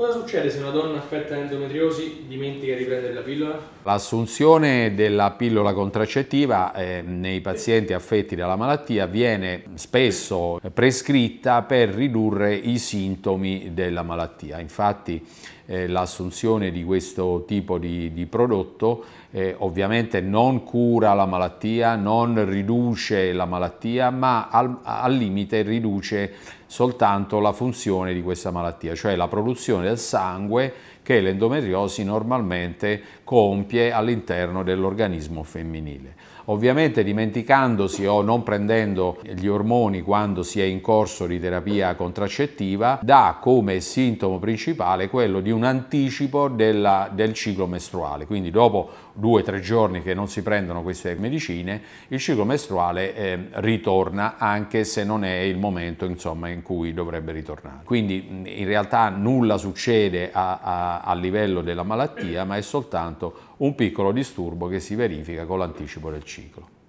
Cosa succede se una donna affetta da endometriosi dimentica di prendere la pillola? L'assunzione della pillola contraccettiva eh, nei pazienti affetti dalla malattia viene spesso prescritta per ridurre i sintomi della malattia. Infatti eh, l'assunzione di questo tipo di, di prodotto eh, ovviamente non cura la malattia, non riduce la malattia, ma al, al limite riduce soltanto la funzione di questa malattia, cioè la produzione del sangue che l'endometriosi normalmente compie all'interno dell'organismo femminile. Ovviamente dimenticandosi o non prendendo gli ormoni quando si è in corso di terapia contraccettiva dà come sintomo principale quello di un anticipo della, del ciclo mestruale, quindi dopo due o tre giorni che non si prendono queste medicine il ciclo mestruale eh, ritorna anche se non è il momento insomma, in cui dovrebbe ritornare. Quindi in realtà nulla succede succede a, a, a livello della malattia, ma è soltanto un piccolo disturbo che si verifica con l'anticipo del ciclo.